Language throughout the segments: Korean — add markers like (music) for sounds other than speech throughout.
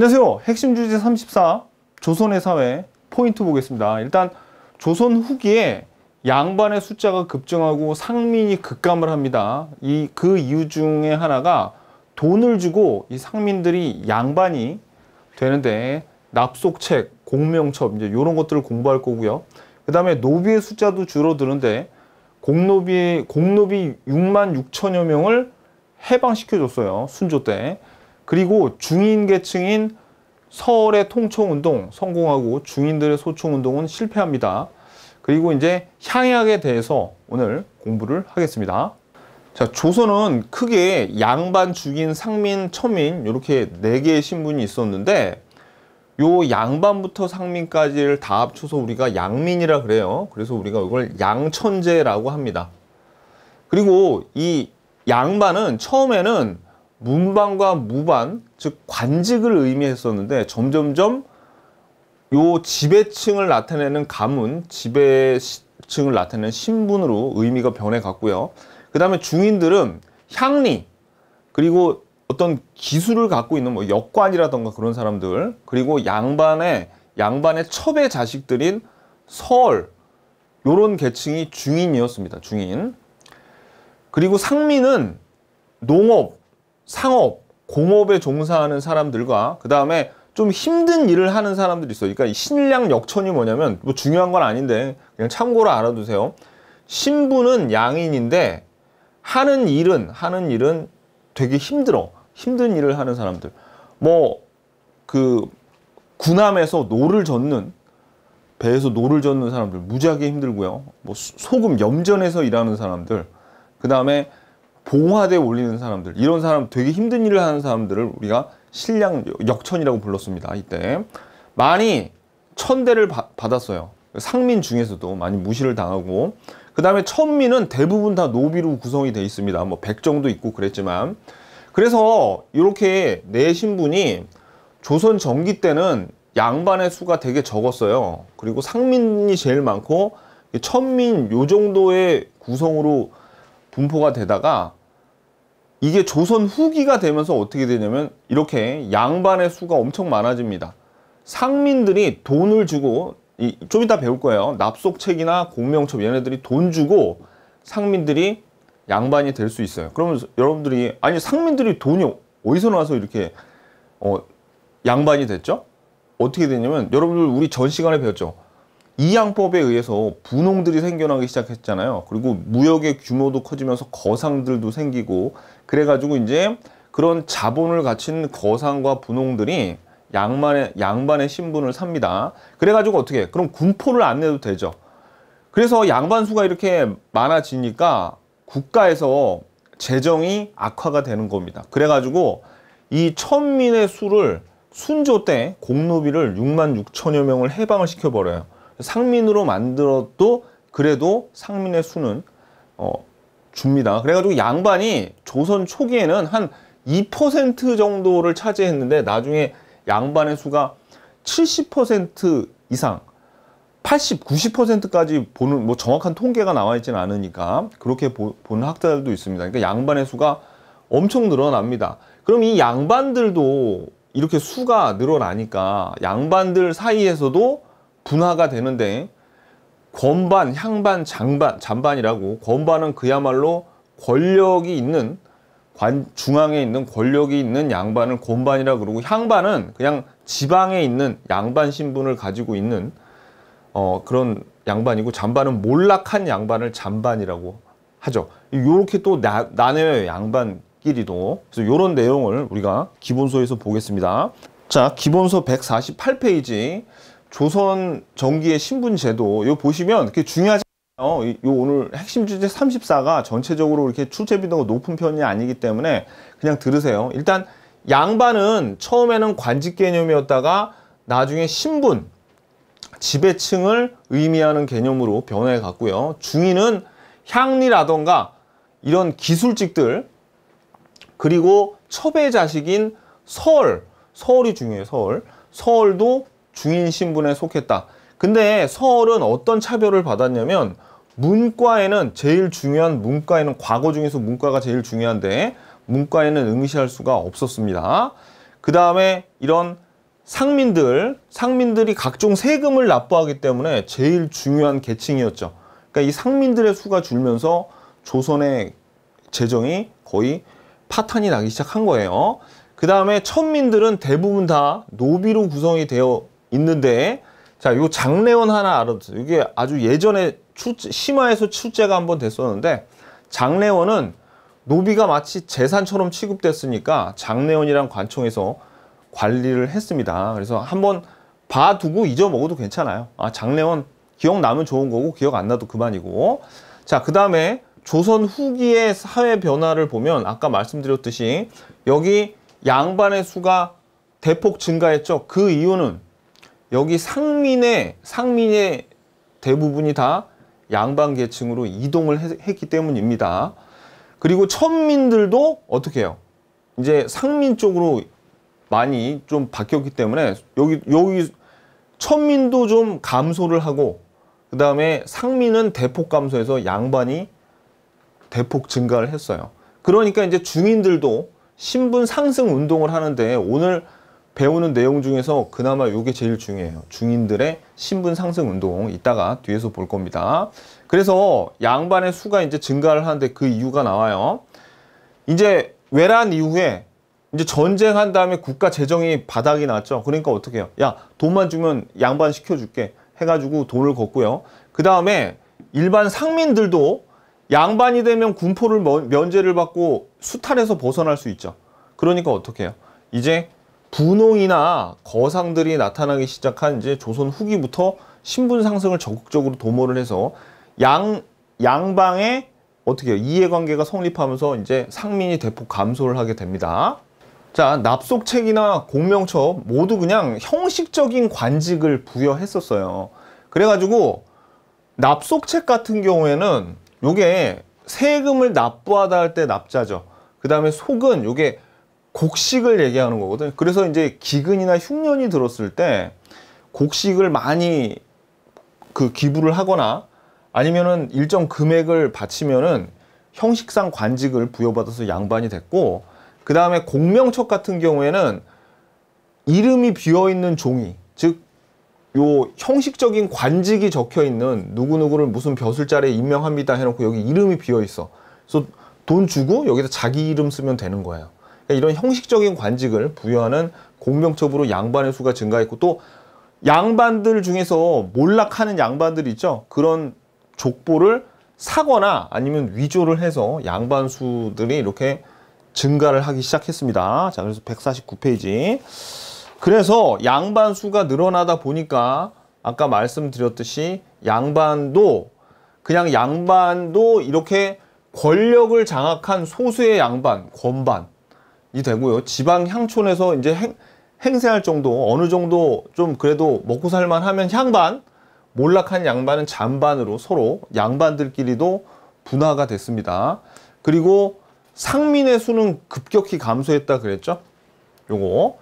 안녕하세요. 핵심 주제 34 조선의 사회 포인트 보겠습니다. 일단 조선 후기에 양반의 숫자가 급증하고 상민이 급감을 합니다. 이 그 이유 중에 하나가 돈을 주고 이 상민들이 양반이 되는데 납속책, 공명첩 이제 이런 것들을 공부할 거고요. 그 다음에 노비의 숫자도 줄어드는데 공노비 공노비 6만 6천여 명을 해방시켜줬어요. 순조 때. 그리고 중인 계층인 서울의 통총운동 성공하고 중인들의 소총운동은 실패합니다. 그리고 이제 향약에 대해서 오늘 공부를 하겠습니다. 자, 조선은 크게 양반, 중인, 상민, 천민 이렇게 네 개의 신분이 있었는데 요 양반부터 상민까지를 다 합쳐서 우리가 양민이라 그래요. 그래서 우리가 이걸 양천제라고 합니다. 그리고 이 양반은 처음에는 문반과 무반, 즉 관직을 의미했었는데 점점점 요 지배층을 나타내는 가문, 지배층을 나타내는 신분으로 의미가 변해갔고요. 그 다음에 중인들은 향리, 그리고 어떤 기술을 갖고 있는 뭐 역관이라던가 그런 사람들, 그리고 양반의, 양반의 첩의 자식들인 설울 요런 계층이 중인이었습니다. 중인. 그리고 상민은 농업, 상업, 공업에 종사하는 사람들과 그 다음에 좀 힘든 일을 하는 사람들이 있어요. 그러니까 신량 역천이 뭐냐면 뭐 중요한 건 아닌데 그냥 참고로 알아두세요. 신부는 양인인데 하는 일은 하는 일은 되게 힘들어. 힘든 일을 하는 사람들. 뭐 그 군함에서 노를 젓는 배에서 노를 젓는 사람들 무지하게 힘들고요. 뭐 소금 염전에서 일하는 사람들. 그다음에 봉화대에 올리는 사람들 이런 사람 되게 힘든 일을 하는 사람들을 우리가 신량 역천이라고 불렀습니다 이때 많이 천대를 바, 받았어요 상민 중에서도 많이 무시를 당하고 그 다음에 천민은 대부분 다 노비로 구성이 되어 있습니다 뭐 백정도 있고 그랬지만 그래서 이렇게 내 네 신분이 조선 전기 때는 양반의 수가 되게 적었어요 그리고 상민이 제일 많고 천민 요 정도의 구성으로 분포가 되다가 이게 조선 후기가 되면서 어떻게 되냐면 이렇게 양반의 수가 엄청 많아집니다. 상민들이 돈을 주고 이, 좀 이따 배울 거예요. 납속책이나 공명첩 얘네들이 돈 주고 상민들이 양반이 될 수 있어요. 그러면 여러분들이 아니 상민들이 돈이 어디서 나와서 이렇게 어, 양반이 됐죠? 어떻게 되냐면 여러분들 우리 전 시간에 배웠죠. 이양법에 의해서 분홍들이 생겨나기 시작했잖아요. 그리고 무역의 규모도 커지면서 거상들도 생기고 그래가지고 이제 그런 자본을 갖춘 거상과 분홍들이 양반의, 양반의 신분을 삽니다. 그래가지고 어떻게 해? 그럼 군포를 안 내도 되죠. 그래서 양반 수가 이렇게 많아지니까 국가에서 재정이 악화가 되는 겁니다. 그래가지고 이 천민의 수를 순조 때 공노비를 6만 6천여 명을 해방을 시켜버려요. 상민으로 만들어도 그래도 상민의 수는 어, 줍니다. 그래가지고 양반이 조선 초기에는 한 2% 정도를 차지했는데 나중에 양반의 수가 70% 이상 80, 90%까지 보는 뭐 정확한 통계가 나와 있지는 않으니까 그렇게 보, 보는 학자들도 있습니다. 그러니까 양반의 수가 엄청 늘어납니다. 그럼 이 양반들도 이렇게 수가 늘어나니까 양반들 사이에서도 분화가 되는데 권반, 향반, 장반, 잔반이라고 권반은 그야말로 권력이 있는 관, 중앙에 있는 권력이 있는 양반을 권반이라 그러고 향반은 그냥 지방에 있는 양반 신분을 가지고 있는 어, 그런 양반이고 잔반은 몰락한 양반을 잔반이라고 하죠. 이렇게 또 나, 나뉘어요. 양반끼리도. 그래서 이런 내용을 우리가 기본서에서 보겠습니다. 자, 기본서 148페이지 조선 전기의 신분제도 이거 보시면 그게 중요하지 않아요. 요 오늘 핵심 주제 34가 전체적으로 이렇게 출제빈도가 높은 편이 아니기 때문에 그냥 들으세요. 일단 양반은 처음에는 관직 개념이었다가 나중에 신분, 지배층을 의미하는 개념으로 변화해 갔고요. 중인은 향리라던가 이런 기술직들 그리고 첩의 자식인 서울, 서울 이 중요해요. 서울. 서울도 중인 신분에 속했다. 근데 서울은 어떤 차별을 받았냐면 문과에는 제일 중요한 문과에는 과거 중에서 문과가 제일 중요한데 문과에는 응시할 수가 없었습니다. 그 다음에 이런 상민들, 상민들이 각종 세금을 납부하기 때문에 제일 중요한 계층이었죠. 그러니까 이 상민들의 수가 줄면서 조선의 재정이 거의 파탄이 나기 시작한 거예요. 그 다음에 천민들은 대부분 다 노비로 구성이 되어 있는데 자, 요장래원 하나 알아두세요. 이게 아주 예전에 출제, 심화에서 출제가 한번 됐었는데 장래원은 노비가 마치 재산처럼 취급됐으니까 장래원이랑 관청에서 관리를 했습니다. 그래서 한번 봐두고 잊어먹어도 괜찮아요. 아, 장래원 기억 나면 좋은 거고 기억 안 나도 그만이고 자, 그 다음에 조선 후기의 사회 변화를 보면 아까 말씀드렸듯이 여기 양반의 수가 대폭 증가했죠. 그 이유는 여기 상민의 상민의 대부분이 다 양반 계층으로 이동을 했기 때문입니다. 그리고 천민들도 어떻게 해요? 이제 상민 쪽으로 많이 좀 바뀌었기 때문에 여기 여기 천민도 좀 감소를 하고 그 다음에 상민은 대폭 감소해서 양반이 대폭 증가를 했어요. 그러니까 이제 중인들도 신분 상승 운동을 하는데 오늘 배우는 내용 중에서 그나마 이게 제일 중요해요. 중인들의 신분 상승 운동 이따가 뒤에서 볼 겁니다. 그래서 양반의 수가 이제 증가를 하는데 그 이유가 나와요. 이제 외란 이후에 이제 전쟁한 다음에 국가 재정이 바닥이 났죠. 그러니까 어떻게 해요? 야 돈만 주면 양반 시켜줄게 해가지고 돈을 걷고요. 그 다음에 일반 상민들도 양반이 되면 군포를 면제를 받고 수탈에서 벗어날 수 있죠. 그러니까 어떻게 해요? 이제 분홍이나 거상들이 나타나기 시작한 이제 조선 후기부터 신분 상승을 적극적으로 도모를 해서 양 양방의 어떻게 해요? 이해관계가 성립하면서 이제 상민이 대폭 감소를 하게 됩니다. 자, 납속책이나 공명처 모두 그냥 형식적인 관직을 부여했었어요. 그래가지고 납속책 같은 경우에는 요게 세금을 납부하다 할 때 납자죠. 그 다음에 속은 요게 곡식을 얘기하는 거거든요. 그래서 이제 기근이나 흉년이 들었을 때 곡식을 많이 그 기부를 하거나 아니면은 일정 금액을 바치면은 형식상 관직을 부여받아서 양반이 됐고 그 다음에 공명척 같은 경우에는 이름이 비어있는 종이 즉 요 형식적인 관직이 적혀있는 누구누구를 무슨 벼슬자리에 임명합니다 해놓고 여기 이름이 비어있어 그래서 돈 주고 여기다 자기 이름 쓰면 되는 거예요 그러니까 이런 형식적인 관직을 부여하는 공명첩으로 양반의 수가 증가했고 또 양반들 중에서 몰락하는 양반들 있죠. 그런 족보를 사거나 아니면 위조를 해서 양반 수들이 이렇게 증가를 하기 시작했습니다. 자, 그래서 149페이지. 그래서 양반 수가 늘어나다 보니까 아까 말씀드렸듯이 양반도 그냥 양반도 이렇게 권력을 장악한 소수의 양반, 권반 이 되고요. 지방 향촌에서 이제 행, 행세할 정도 어느 정도 좀 그래도 먹고 살만 하면 향반 몰락한 양반은 잔반으로 서로 양반들끼리도 분화가 됐습니다. 그리고 상민의 수는 급격히 감소했다 그랬죠? 요거.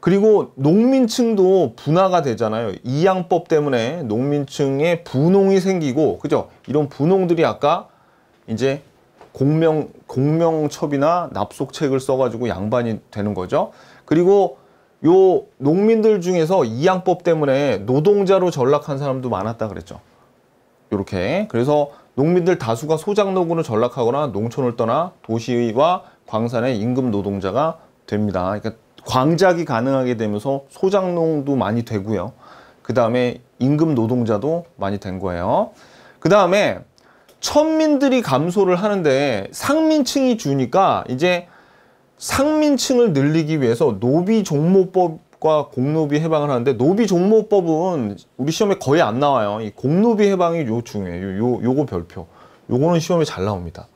그리고 농민층도 분화가 되잖아요. 이양법 때문에 농민층에 분홍이 생기고 그죠? 이런 분홍들이 아까 이제 공명 공명첩이나 납속책을 써가지고 양반이 되는 거죠. 그리고 요 농민들 중에서 이양법 때문에 노동자로 전락한 사람도 많았다 그랬죠. 요렇게 그래서 농민들 다수가 소작농군을 전락하거나 농촌을 떠나 도시와 광산의 임금 노동자가 됩니다. 그러니까 광작이 가능하게 되면서 소작농도 많이 되고요. 그 다음에 임금 노동자도 많이 된 거예요. 그 다음에 천민들이 감소를 하는데 상민층이 주니까 이제 상민층을 늘리기 위해서 노비 종모법과 공노비 해방을 하는데 노비 종모법은 우리 시험에 거의 안 나와요. 이 공노비 해방이 요 중요해요. 요, 요거 별표. 요거는 시험에 잘 나옵니다.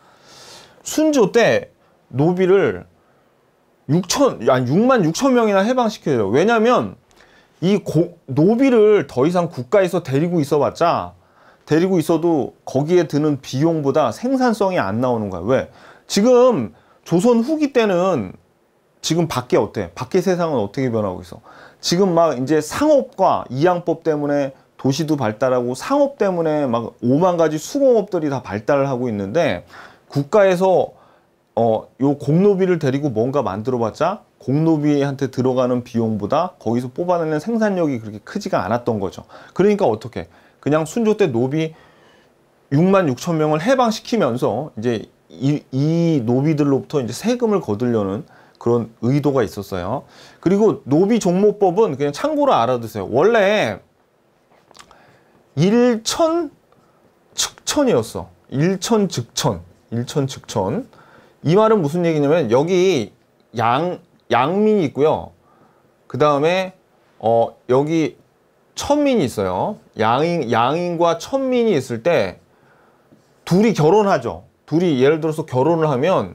순조 때 노비를 6천, 아니 6만 6천 명이나 해방시켜요. 왜냐면 이 고, 노비를 더 이상 국가에서 데리고 있어봤자 데리고 있어도 거기에 드는 비용보다 생산성이 안 나오는 거야. 왜? 지금 조선 후기 때는 지금 밖에 어때? 밖에 세상은 어떻게 변하고 있어? 지금 막 이제 상업과 이양법 때문에 도시도 발달하고 상업 때문에 막 5만 가지 수공업들이 다 발달을 하고 있는데 국가에서 어, 요 공노비를 데리고 뭔가 만들어봤자 공노비한테 들어가는 비용보다 거기서 뽑아내는 생산력이 그렇게 크지가 않았던 거죠. 그러니까 어떻게 그냥 순조 때 노비 6만 6천 명을 해방시키면서 이제 이, 이 노비들로부터 이제 세금을 거두려는 그런 의도가 있었어요. 그리고 노비 종모법은 그냥 참고로 알아두세요. 원래 일천 측천이었어. 일천 즉천. 일천 즉천. 이 말은 무슨 얘기냐면 여기 양 양민이 있고요. 그 다음에 어 여기 천민이 있어요. 양인, 양인과 천민이 있을 때 둘이 결혼하죠. 둘이 예를 들어서 결혼을 하면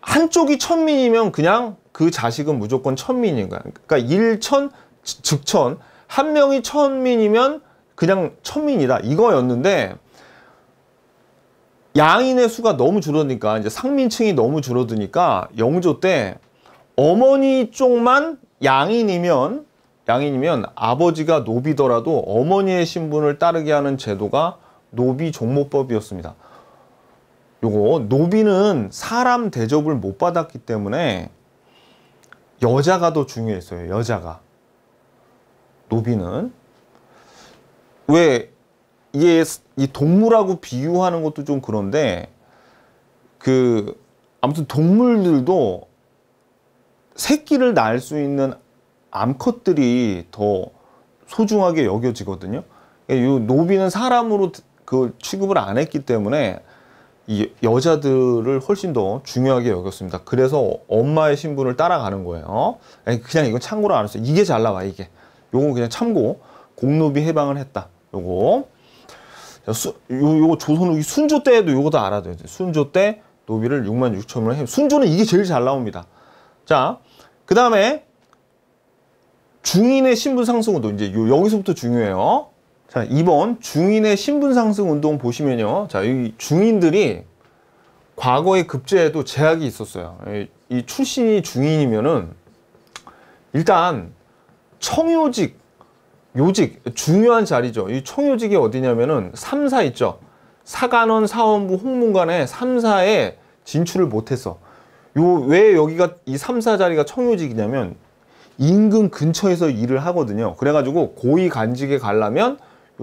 한쪽이 천민이면 그냥 그 자식은 무조건 천민인 거야. 그러니까 일천, 즉천, 한 명이 천민이면 그냥 천민이다. 이거였는데 양인의 수가 너무 줄어드니까 이제 상민층이 너무 줄어드니까 영조 때 어머니 쪽만 양인이면 양인이면 아버지가 노비더라도 어머니의 신분을 따르게 하는 제도가 노비 종모법이었습니다. 요거 노비는 사람 대접을 못 받았기 때문에 여자가 더 중요했어요. 여자가. 노비는 왜 이게 이 동물하고 비유하는 것도 좀 그런데 그 아무튼 동물들도 새끼를 낳을 수 있는 암컷들이 더 소중하게 여겨지거든요. 그러니까 이 노비는 사람으로 그 취급을 안 했기 때문에 이 여자들을 훨씬 더 중요하게 여겼습니다. 그래서 엄마의 신분을 따라가는 거예요. 그냥 이건 참고로 안 했어요. 이게 잘 나와 이게. 요거 그냥 참고 공노비 해방을 했다. 요거. 수, 요, 거 조선후기 순조 때에도 요거 다 알아둬야 돼요. 순조 때 노비를 6만 6천 원에 순조는 이게 제일 잘 나옵니다. 자, 그 다음에 중인의 신분 상승 운동 이제 요 여기서부터 중요해요. 자, 2번 중인의 신분 상승 운동 보시면요. 자, 이 중인들이 과거의 급제에도 제약이 있었어요. 이, 이 출신이 중인이면은 일단 청요직, 요직 중요한 자리죠. 이 청요직이 어디냐면은 3사 있죠. 사관원, 사원부, 홍문관의 3사에 진출을 못했어. 요 왜 여기가 이 3사 자리가 청요직이냐면 인근 근처에서 일을 하거든요. 그래가지고 고위 간직에 가려면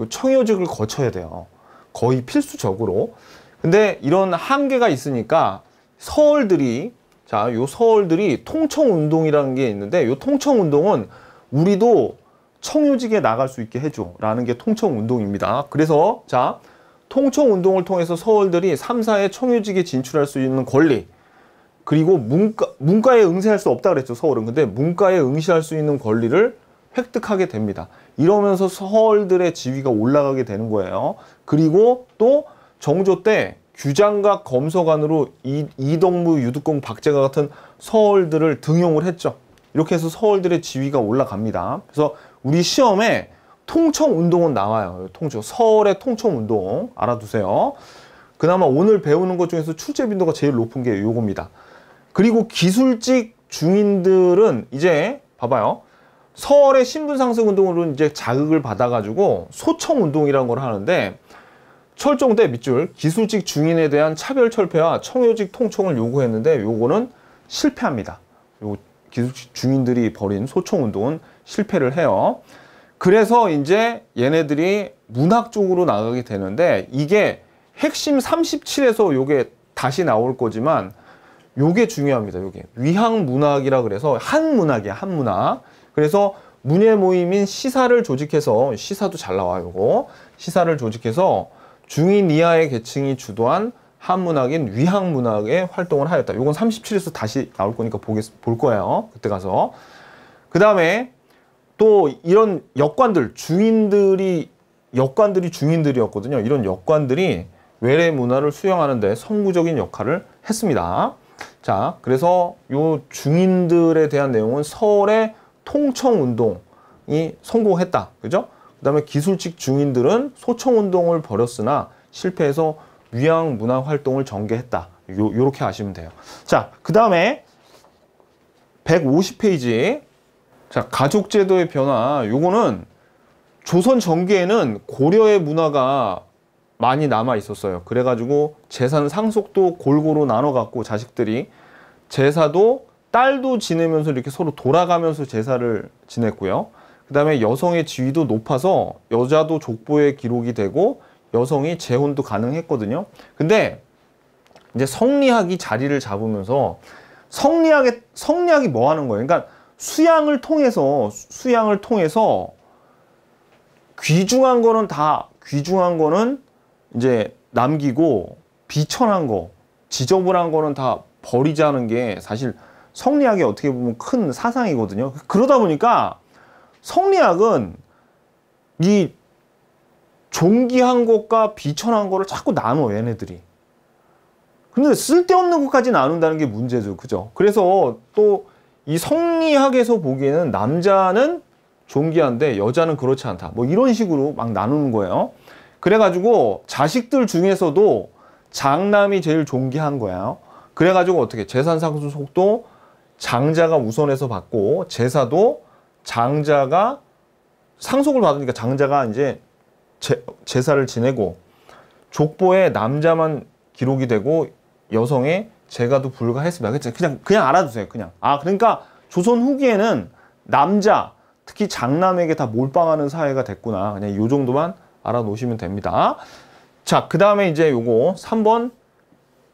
청요직을 거쳐야 돼요. 거의 필수적으로. 근데 이런 한계가 있으니까 서울들이 자, 요 서울들이 통청 운동이라는 게 있는데 요 통청 운동은 우리도 청요직에 나갈 수 있게 해줘 라는 게 통청 운동입니다. 그래서 자, 통청 운동을 통해서 서울들이 3사의 청요직에 진출할 수 있는 권리 그리고 문과, 문과에 응시할 수 없다 그랬죠 서울은 근데 문과에 응시할 수 있는 권리를 획득하게 됩니다 이러면서 서울들의 지위가 올라가게 되는 거예요 그리고 또 정조 때 규장과 검서관으로 이, 이덕무, 유두공, 박제가 같은 서울들을 등용을 했죠 이렇게 해서 서울들의 지위가 올라갑니다 그래서 우리 시험에 통청운동은 나와요 통청 서울의 통청운동 알아두세요 그나마 오늘 배우는 것 중에서 출제 빈도가 제일 높은 게 요겁니다 그리고 기술직 중인들은 이제 봐봐요. 서울의 신분상승 운동으로 이제 자극을 받아가지고 소청 운동이라는 걸 하는데 철종대 밑줄 기술직 중인에 대한 차별 철폐와 청요직 통총을 요구했는데 요거는 실패합니다. 요 기술직 중인들이 벌인 소청 운동은 실패를 해요. 그래서 이제 얘네들이 문학 쪽으로 나가게 되는데 이게 핵심 37에서 요게 다시 나올 거지만 요게 중요합니다. 요게 위학 문학이라 그래서 한 문학이야 한 문학. 그래서 문예 모임인 시사를 조직해서 시사도 잘 나와 요거 시사를 조직해서 중인 이하의 계층이 주도한 한문학인 위학문학의 활동을 하였다. 요건 37에서 다시 나올 거니까 보겠, 볼 거예요. 그때 가서. 그 다음에 또 이런 역관들, 중인들이, 역관들이 중인들이었거든요. 이런 역관들이 외래 문화를 수용하는데 선구적인 역할을 했습니다. 자, 그래서 요 중인들에 대한 내용은 서울의 통청 운동이 성공했다. 그죠? 그 다음에 기술직 중인들은 소청 운동을 벌였으나 실패해서 위양 문화 활동을 전개했다. 요, 요렇게 아시면 돼요. 자, 그 다음에 150페이지. 자, 가족제도의 변화. 요거는 조선 전기에는 고려의 문화가 많이 남아 있었어요. 그래가지고 재산 상속도 골고루 나눠 갖고 자식들이 제사도 딸도 지내면서 이렇게 서로 돌아가면서 제사를 지냈고요. 그 다음에 여성의 지위도 높아서 여자도 족보에 기록이 되고 여성이 재혼도 가능했거든요. 근데 이제 성리학이 자리를 잡으면서 성리학의 성리학이 뭐 하는 거예요? 그러니까 수양을 통해서 수양을 통해서 귀중한 거는 다 귀중한 거는 이제 남기고 비천한 거, 지저분한 거는 다 버리자는 게 사실 성리학의 어떻게 보면 큰 사상이거든요. 그러다 보니까 성리학은 이종기한 것과 비천한 거를 자꾸 나눠 얘네들이. 근데 쓸데없는 것까지 나눈다는 게 문제죠. 그죠? 그래서 또 이 성리학에서 보기에는 남자는 종기한데 여자는 그렇지 않다. 뭐 이런 식으로 막 나누는 거예요. 그래가지고 자식들 중에서도 장남이 제일 존귀한 거예요. 그래가지고 어떻게 재산 상승 속도 장자가 우선해서 받고 제사도 장자가 상속을 받으니까 장자가 이제 제, 제사를 지내고 족보에 남자만 기록이 되고 여성의 제가도 불가했습니다. 그냥 그냥 알아두세요. 그냥 아 그러니까 조선 후기에는 남자 특히 장남에게 다 몰빵하는 사회가 됐구나. 그냥 요 정도만 알아놓으시면 됩니다. 자, 그 다음에 이제 요거 3번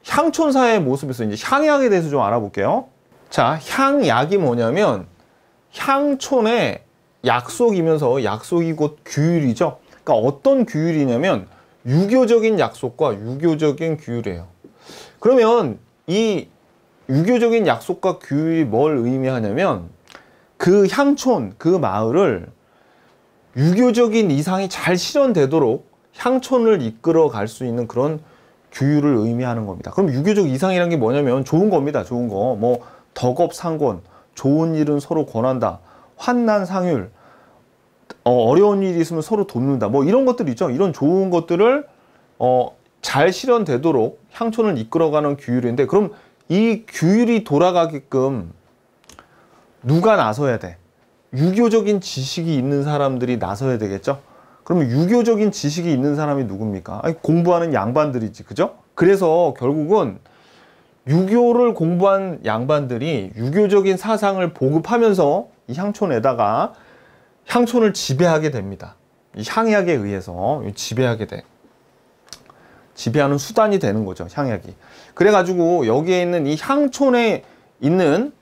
향촌사의 모습에서 이제 향약에 대해서 좀 알아볼게요. 자, 향약이 뭐냐면 향촌의 약속이면서 약속이 곧 규율이죠. 그러니까 어떤 규율이냐면 유교적인 약속과 유교적인 규율이에요. 그러면 이 유교적인 약속과 규율이 뭘 의미하냐면 그 향촌, 그 마을을 유교적인 이상이 잘 실현되도록 향촌을 이끌어 갈 수 있는 그런 규율을 의미하는 겁니다. 그럼 유교적 이상이란 게 뭐냐면 좋은 겁니다. 좋은 거. 뭐 덕업상권, 좋은 일은 서로 권한다, 환난상율, 어, 려운 일이 있으면 서로 돕는다. 뭐 이런 것들 있죠. 이런 좋은 것들을 어, 잘 실현되도록 향촌을 이끌어가는 규율인데 그럼 이 규율이 돌아가게끔 누가 나서야 돼? 유교적인 지식이 있는 사람들이 나서야 되겠죠? 그러면 유교적인 지식이 있는 사람이 누굽니까? 아니, 공부하는 양반들이지, 그죠? 그래서 결국은 유교를 공부한 양반들이 유교적인 사상을 보급하면서 이 향촌에다가 향촌을 지배하게 됩니다. 이 향약에 의해서 지배하게 돼. 지배하는 수단이 되는 거죠, 향약이. 그래가지고 여기에 있는 이 향촌에 있는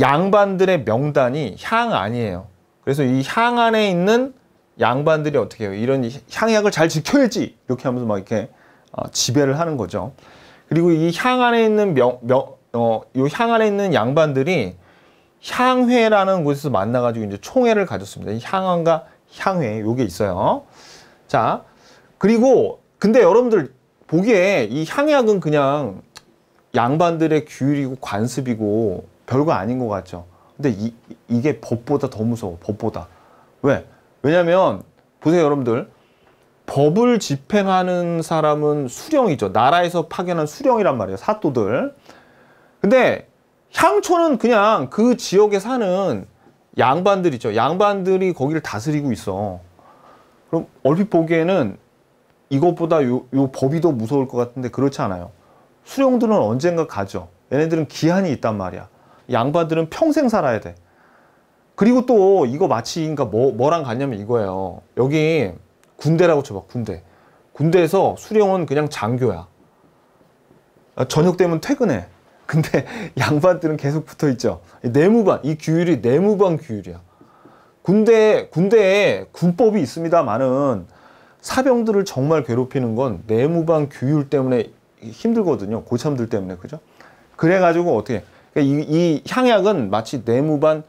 양반들의 명단이 향 아니에요. 그래서 이 향 안에 있는 양반들이 어떻게 해요? 이런 향약을 잘 지켜야지 이렇게 하면서 막 이렇게 어, 지배를 하는 거죠. 그리고 이 향 안에 있는 명, 명 어, 요향 안에 있는 양반들이 향회라는 곳에서 만나가지고 이제 총회를 가졌습니다. 향안과 향회, 요게 있어요. 자, 그리고, 근데 여러분들 보기에 이 향약은 그냥 양반들의 규율이고 관습이고 별거 아닌 것 같죠. 근데 이, 이게 법보다 더 무서워. 법보다. 왜? 왜냐면 보세요 여러분들. 법을 집행하는 사람은 수령이죠. 나라에서 파견한 수령이란 말이에요. 사또들. 근데 향초는 그냥 그 지역에 사는 양반들 이죠 양반들이 거기를 다스리고 있어. 그럼 얼핏 보기에는 이것보다 요, 요 법이 더 무서울 것 같은데 그렇지 않아요. 수령들은 언젠가 가죠. 얘네들은 기한이 있단 말이야. 양반들은 평생 살아야 돼. 그리고 또 이거 마치 그러 뭐, 뭐랑 같냐면 이거예요. 여기 군대라고 쳐봐 군대. 군대에서 수령은 그냥 장교야. 아, 저녁 되면 퇴근해. (laughs) 근데 양반들은 계속 붙어 있죠. 내무반 이 규율이 내무반 규율이야. 군대 군대에 군법이 있습니다만은 사병들을 정말 괴롭히는 건 내무반 규율 때문에 힘들거든요. 고참들 때문에 그죠? 그래가지고 어떻게 그러니까 이, 향약은 마치 내무반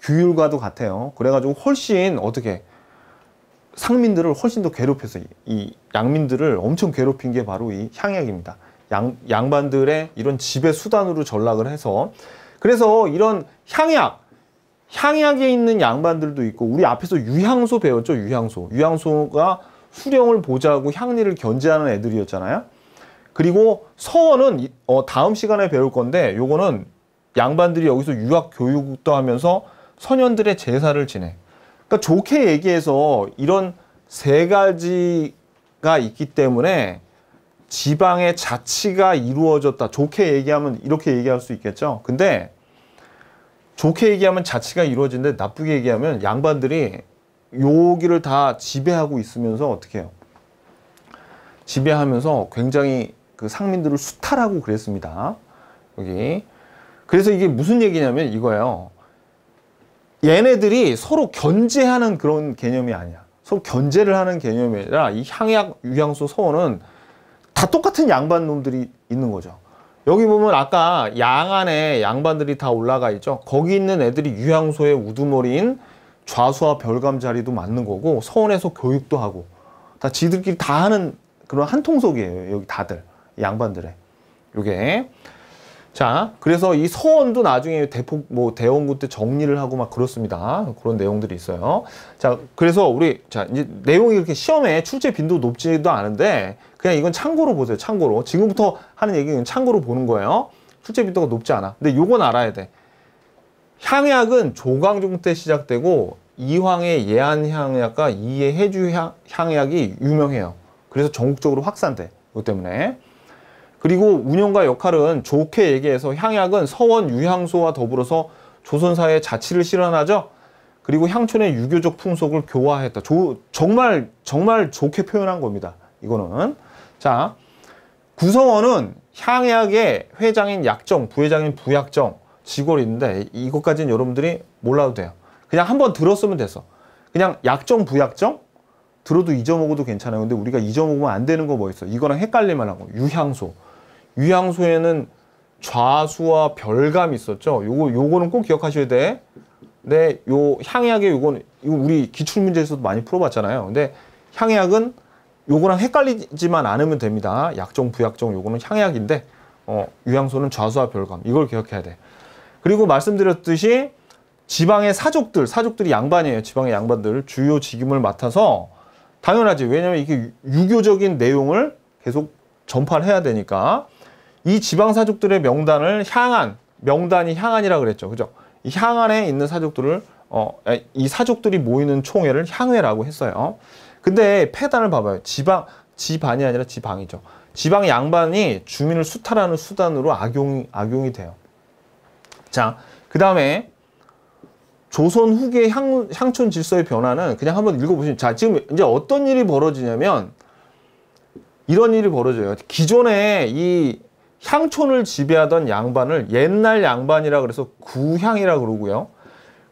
규율과도 같아요. 그래가지고 훨씬 어떻게 상민들을 훨씬 더 괴롭혀서 이, 양민들을 엄청 괴롭힌 게 바로 이 향약입니다. 양, 양반들의 이런 지배 수단으로 전락을 해서 그래서 이런 향약 향약에 있는 양반들도 있고 우리 앞에서 유향소 배웠죠 유향소 유향소가 수령을 보자고 향리를 견제하는 애들이었잖아요 그리고 서원은 어, 다음 시간에 배울 건데 요거는 양반들이 여기서 유학 교육도 하면서 선현들의 제사를 지내. 그러니까 좋게 얘기해서 이런 세 가지가 있기 때문에 지방의 자치가 이루어졌다. 좋게 얘기하면 이렇게 얘기할 수 있겠죠. 근데 좋게 얘기하면 자치가 이루어진데 나쁘게 얘기하면 양반들이 여기를 다 지배하고 있으면서 어떻게 해요? 지배하면서 굉장히 그 상민들을 수탈하고 그랬습니다. 여기 그래서 이게 무슨 얘기냐면 이거예요. 얘네들이 서로 견제하는 그런 개념이 아니야. 서로 견제를 하는 개념이 아니라 이 향약 유향수 서원은 다 똑같은 양반 놈들이 있는 거죠. 여기 보면 아까 양 안에 양반들이 다 올라가 있죠. 거기 있는 애들이 유향소의 우두머리인 좌수와 별감 자리도 맞는 거고 서원에서 교육도 하고 다 지들끼리 다 하는 그런 한 통속이에요. 여기 다들 양반들의 요게 자, 그래서 이 서원도 나중에 대폭 뭐 대원군 때 정리를 하고 막 그렇습니다. 그런 내용들이 있어요. 자, 그래서 우리 자 이제 내용이 이렇게 시험에 출제 빈도 높지도 않은데 그냥 이건 참고로 보세요. 참고로 지금부터 하는 얘기는 참고로 보는 거예요. 출제 빈도가 높지 않아. 근데 요건 알아야 돼. 향약은 조광종 때 시작되고 이황의 예안향약과 이의 해주향약이 유명해요. 그래서 전국적으로 확산돼. 그것 때문에. 그리고 운영과 역할은 좋게 얘기해서 향약은 서원 유향소와 더불어서 조선사의 자치를 실현하죠. 그리고 향촌의 유교적 풍속을 교화했다. 조, 정말 정말 좋게 표현한 겁니다. 이거는 자 구성원은 향약의 회장인 약정, 부회장인 부약정, 직원인데 이것까지는 여러분들이 몰라도 돼요. 그냥 한번 들었으면 돼서 그냥 약정, 부약정 들어도 잊어먹어도 괜찮아요. 근데 우리가 잊어먹으면 안 되는 거 뭐 있어? 이거랑 헷갈릴만 한거 유향소. 유향소에는 좌수와 별감이 있었죠. 요거 요거는 꼭 기억하셔야 돼. 근데 요 향약에 요건 요 우리 기출 문제에서도 많이 풀어봤잖아요. 근데 향약은 요거랑 헷갈리지만 않으면 됩니다. 약종, 부약종 요거는 향약인데 어, 유향소는 좌수와 별감 이걸 기억해야 돼. 그리고 말씀드렸듯이 지방의 사족들, 사족들이 양반이에요. 지방의 양반들 주요 직임을 맡아서 당연하지. 왜냐면 이게 유교적인 내용을 계속 전파를 해야 되니까 이 지방 사족들의 명단을 향한 명단이 향안이라 그랬죠. 그죠? 이 향안에 있는 사족들을 어, 이 사족들이 모이는 총회를 향회라고 했어요. 근데 폐단을 봐봐요. 지방, 지반이 아니라 지방이죠. 지방 양반이 주민을 수탈하는 수단으로 악용, 악용이 돼요. 자, 그 다음에 조선 후기의 향, 향촌 질서의 변화는 그냥 한번 읽어보시면 자, 지금 이제 어떤 일이 벌어지냐면 이런 일이 벌어져요. 기존에 이 향촌을 지배하던 양반을 옛날 양반이라 그래서 구향이라 그러고요.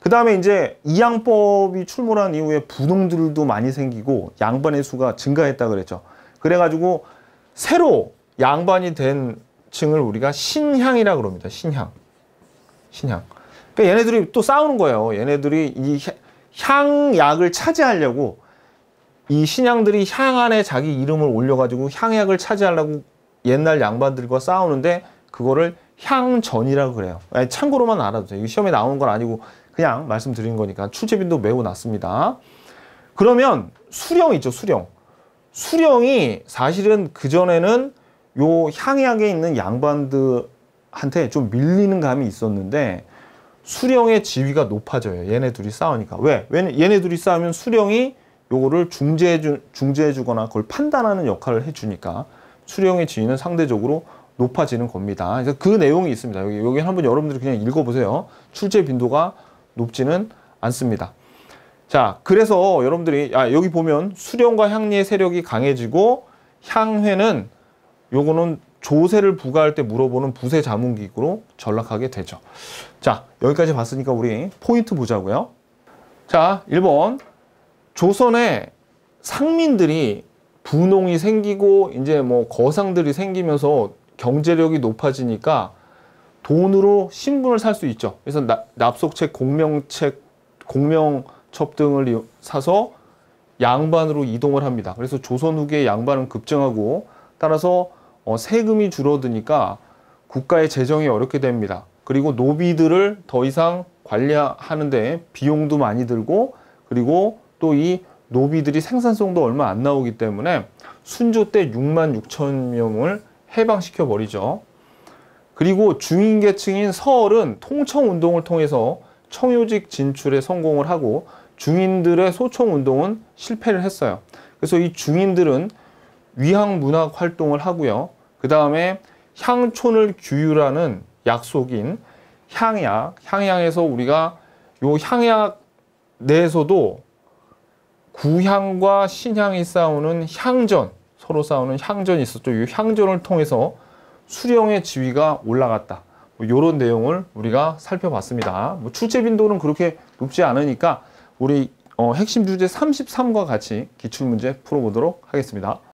그 다음에 이제 이양법이 출몰한 이후에 부농들도 많이 생기고 양반의 수가 증가했다 그랬죠. 그래가지고 새로 양반이 된 층을 우리가 신향이라 그럽니다. 신향. 신향. 그러니까 얘네들이 또 싸우는 거예요. 얘네들이 이 향약을 차지하려고 이 신양들이 향 안에 자기 이름을 올려가지고 향약을 차지하려고 옛날 양반들과 싸우는데 그거를 향전이라고 그래요. 아니, 참고로만 알아도 돼요. 이거 시험에 나오는건 아니고 그냥 말씀드린 거니까 출제빈도 매우 낮습니다. 그러면 수령 있죠, 수령. 수령이 사실은 그전에는 요 향약에 있는 양반들한테 좀 밀리는 감이 있었는데 수령의 지위가 높아져요. 얘네 둘이 싸우니까. 왜? 왜 얘네 둘이 싸우면 수령이 요거를 중재해 주, 중재해 주거나 그걸 판단하는 역할을 해 주니까. 수령의 지위는 상대적으로 높아지는 겁니다. 그래서 그 내용이 있습니다. 여기 여기 한번 여러분들이 그냥 읽어보세요. 출제 빈도가 높지는 않습니다. 자, 그래서 여러분들이 아, 여기 보면 수령과 향리의 세력이 강해지고 향회는 요거는 조세를 부과할 때 물어보는 부세 자문기구로 전락하게 되죠. 자, 여기까지 봤으니까 우리 포인트 보자고요. 자, 1번 조선의 상민들이 분홍이 생기고 이제 뭐 거상들이 생기면서 경제력이 높아지니까 돈으로 신분을 살 수 있죠. 그래서 나, 납속책, 공명책, 공명첩 등을 사서 양반으로 이동을 합니다. 그래서 조선 후기에 양반은 급증하고 따라서 어, 세금이 줄어드니까 국가의 재정이 어렵게 됩니다. 그리고 노비들을 더 이상 관리하는데 비용도 많이 들고 그리고 또이 노비들이 생산성도 얼마 안 나오기 때문에 순조 때 6만 6천 명을 해방시켜 버리죠. 그리고 중인 계층인 서얼은 통청 운동을 통해서 청요직 진출에 성공을 하고 중인들의 소청 운동은 실패를 했어요. 그래서 이 중인들은 위항 문학 활동을 하고요. 그 다음에 향촌을 규율하는 약속인 향약, 향양에서 우리가 요 향약 내에서도 구향과 신향이 싸우는 향전, 서로 싸우는 향전이 있었죠. 이 향전을 통해서 수령의 지위가 올라갔다. 뭐 이런 내용을 우리가 살펴봤습니다. 뭐 출제 빈도는 그렇게 높지 않으니까 우리 어, 핵심 주제 33과 같이 기출문제 풀어보도록 하겠습니다.